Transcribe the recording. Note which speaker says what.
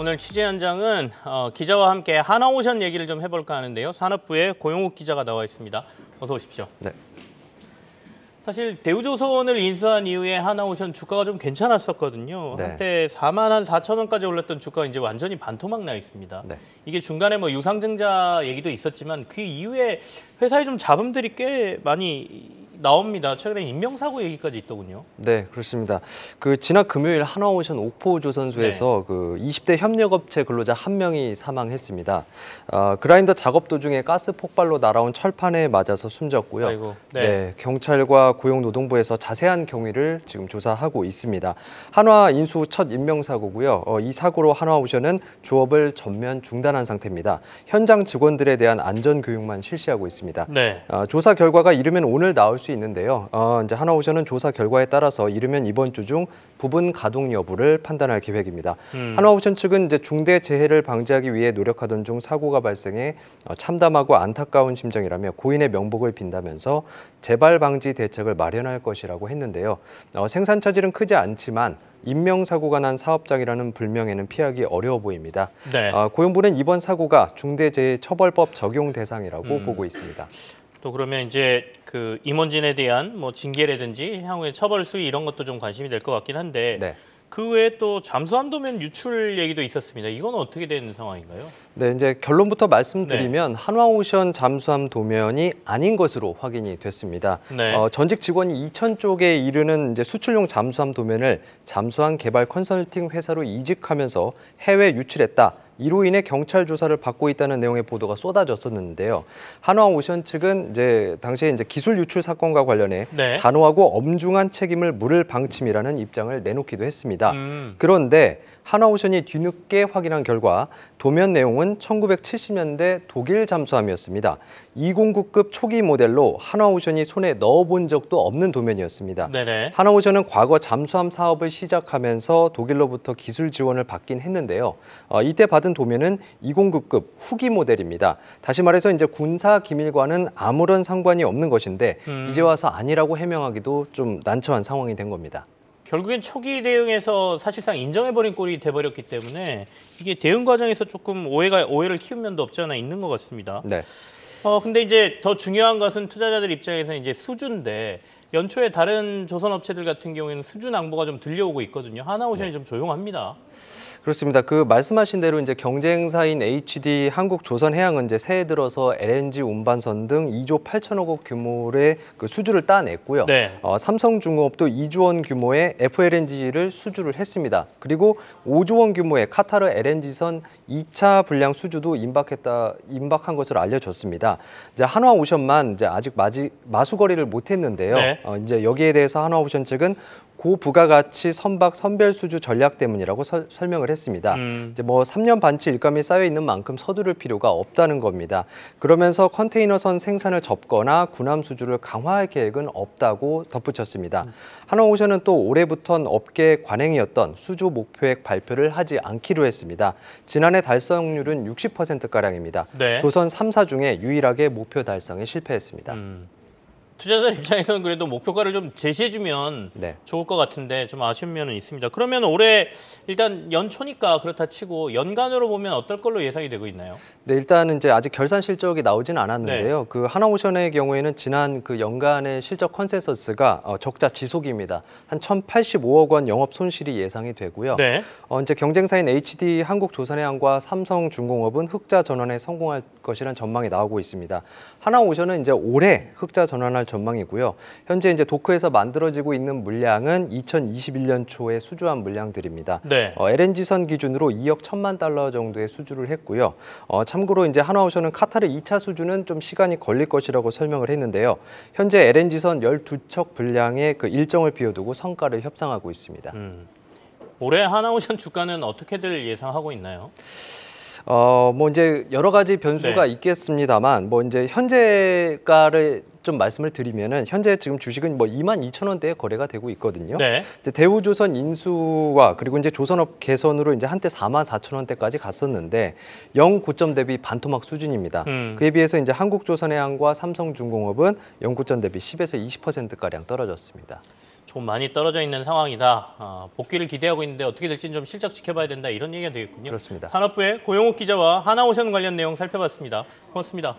Speaker 1: 오늘 취재 현장은 어, 기자와 함께 하나오션 얘기를 좀 해볼까 하는데요. 산업부의 고용욱 기자가 나와 있습니다. 어서 오십시오. 네. 사실 대우조선을 인수한 이후에 하나오션 주가가 좀 괜찮았었거든요. 네. 한때 4만 한 4천 원까지 올랐던 주가가 이제 완전히 반토막 나 있습니다. 네. 이게 중간에 뭐 유상증자 얘기도 있었지만 그 이후에 회사에 좀잡음들이꽤 많이 나옵니다. 최근에 인명사고 얘기까지 있더군요.
Speaker 2: 네, 그렇습니다. 그 지난 금요일 하나오션 옥포조선소에서 네. 그 20대 협력업체 근로자 한 명이 사망했습니다. 어, 그라인더 작업 도중에 가스 폭발로 날아온 철판에 맞아서 숨졌고요. 아이고, 네. 네, 경찰과 고용노동부에서 자세한 경위를 지금 조사하고 있습니다. 한화 인수 첫 인명사고고요. 어, 이 사고로 한화오션은 조업을 전면 중단한 상태입니다. 현장 직원들에 대한 안전 교육만 실시하고 있습니다. 네. 어, 조사 결과가 이르면 오늘 나올 수수 있는데요. 어, 이제 하나오션은 조사 결과에 따라서 이르면 이번 주 중 부분 가동 여부를 판단할 계획입니다. 음. 하나오션 측은 이제 중대 재해를 방지하기 위해 노력하던 중 사고가 발생해 어, 참담하고 안타까운 심정이라며 고인의 명복을 빈다면서 재발 방지 대책을 마련할 것이라고 했는데요. 어, 생산 차질은 크지 않지만 인명사고가 난 사업장이라는 불명예는 피하기 어려워 보입니다. 네. 어, 고용부는 이번 사고가 중대재해처벌법 적용 대상이라고 음. 보고 있습니다.
Speaker 1: 또 그러면 이제 그 임원진에 대한 뭐 징계라든지 향후에 처벌 수위 이런 것도 좀 관심이 될 것 같긴 한데 네. 그 외에 또 잠수함도면 유출 얘기도 있었습니다. 이건 어떻게 되는 상황인가요?
Speaker 2: 네, 이제 결론부터 말씀드리면 네. 한화오션 잠수함 도면이 아닌 것으로 확인이 됐습니다. 네. 어, 전직 직원이 이천 쪽에 이르는 이제 수출용 잠수함 도면을 잠수함 개발 컨설팅 회사로 이직하면서 해외 유출했다. 이로 인해 경찰 조사를 받고 있다는 내용의 보도가 쏟아졌었는데요. 한화 오션 측은 이제 당시에 이제 기술 유출 사건과 관련해 네. 단호하고 엄중한 책임을 물을 방침이라는 입장을 내놓기도 했습니다. 음. 그런데 하나오션이 뒤늦게 확인한 결과 도면 내용은 1970년대 독일 잠수함이었습니다. 209급 초기 모델로 하나오션이 손에 넣어본 적도 없는 도면이었습니다. 네네. 하나오션은 과거 잠수함 사업을 시작하면서 독일로부터 기술 지원을 받긴 했는데요. 어, 이때 받은 도면은 209급 후기 모델입니다. 다시 말해서 이제 군사 기밀과는 아무런 상관이 없는 것인데 음. 이제 와서 아니라고 해명하기도 좀 난처한 상황이 된 겁니다.
Speaker 1: 결국엔 초기 대응에서 사실상 인정해버린 꼴이 돼버렸기 때문에 이게 대응 과정에서 조금 오해가 오해를 키운 면도 없지 않아 있는 것 같습니다. 네. 어 근데 이제 더 중요한 것은 투자자들 입장에서는 이제 수준인데 연초에 다른 조선 업체들 같은 경우에는 수준 낭보가 좀 들려오고 있거든요. 하나오션이 네. 좀 조용합니다.
Speaker 2: 그렇습니다. 그 말씀하신 대로 이제 경쟁사인 HD 한국조선해양은 이제 새해 들어서 LNG 운반선 등 2조 8천억 원 규모의 그 수주를 따냈고요. 네. 어, 삼성중공업도 2조 원 규모의 FLNG를 수주를 했습니다. 그리고 5조 원 규모의 카타르 LNG선 2차 분량 수주도 임박했다 임박한 것으로 알려졌습니다. 이제 한화오션만 이제 아직 마지, 마수거리를 못했는데요. 네. 어, 이제 여기에 대해서 한화옵션 측은 고부가가치 선박 선별수주 전략 때문이라고 서, 설명을 했습니다. 음. 이제 뭐 3년 반치 일감이 쌓여 있는 만큼 서두를 필요가 없다는 겁니다. 그러면서 컨테이너선 생산을 접거나 군함 수주를 강화할 계획은 없다고 덧붙였습니다. 음. 한화오션은 또올해부터는 업계 관행이었던 수주 목표액 발표를 하지 않기로 했습니다. 지난해 달성률은 60%가량입니다. 네. 조선 3사 중에 유일하게 목표 달성에 실패했습니다. 음.
Speaker 1: 투자자 입장에서는 그래도 목표가를 좀 제시해주면 네. 좋을 것 같은데 좀 아쉬운 면은 있습니다. 그러면 올해 일단 연초니까 그렇다 치고 연간으로 보면 어떨 걸로 예상이 되고 있나요?
Speaker 2: 네, 일단은 이제 아직 결산 실적이 나오진 않았는데요. 네. 그 하나오션의 경우에는 지난 그 연간의 실적 컨센서스가 어, 적자 지속입니다. 한 1,085억 원 영업 손실이 예상이 되고요. 네. 어, 이제 경쟁사인 HD 한국조선해양과 삼성중공업은 흑자 전환에 성공할 것이라는 전망이 나오고 있습니다. 하나오션은 이제 올해 흑자 전환할 전망이고요. 현재 이제 도크에서 만들어지고 있는 물량은 2021년 초에 수주한 물량들입니다. 네. 어, LNG선 기준으로 2억 1천만 달러 정도의 수주를 했고요. 어, 참고로 이제 한화우션은 카타르 2차 수주는 좀 시간이 걸릴 것이라고 설명을 했는데요. 현재 LNG선 12척 분량의 그 일정을 비워두고 성과를 협상하고 있습니다. 음.
Speaker 1: 올해 하나우션 주가는 어떻게들 예상하고 있나요?
Speaker 2: 어, 뭐 이제 여러 가지 변수가 네. 있겠습니다만, 뭐 이제 현재가를 좀 말씀을 드리면은 현재 지금 주식은 뭐 2만 2천 원대에 거래가 되고 있거든요. 네. 대우조선 인수와 그리고 이제 조선업 개선으로 이제 한때 4만 4천 원대까지 갔었는데 영 고점 대비 반토막 수준입니다. 음. 그에 비해서 이제 한국조선해양과 삼성중공업은 영 고점 대비 10에서 20% 가량 떨어졌습니다. 좀
Speaker 1: 많이 떨어져 있는 상황이다. 아, 복귀를 기대하고 있는데 어떻게 될지는 좀 실적 지켜봐야 된다. 이런 얘기가 되겠군요. 그렇습니다. 산업부의 고용욱 기자와 하나오션 관련 내용 살펴봤습니다. 고맙습니다.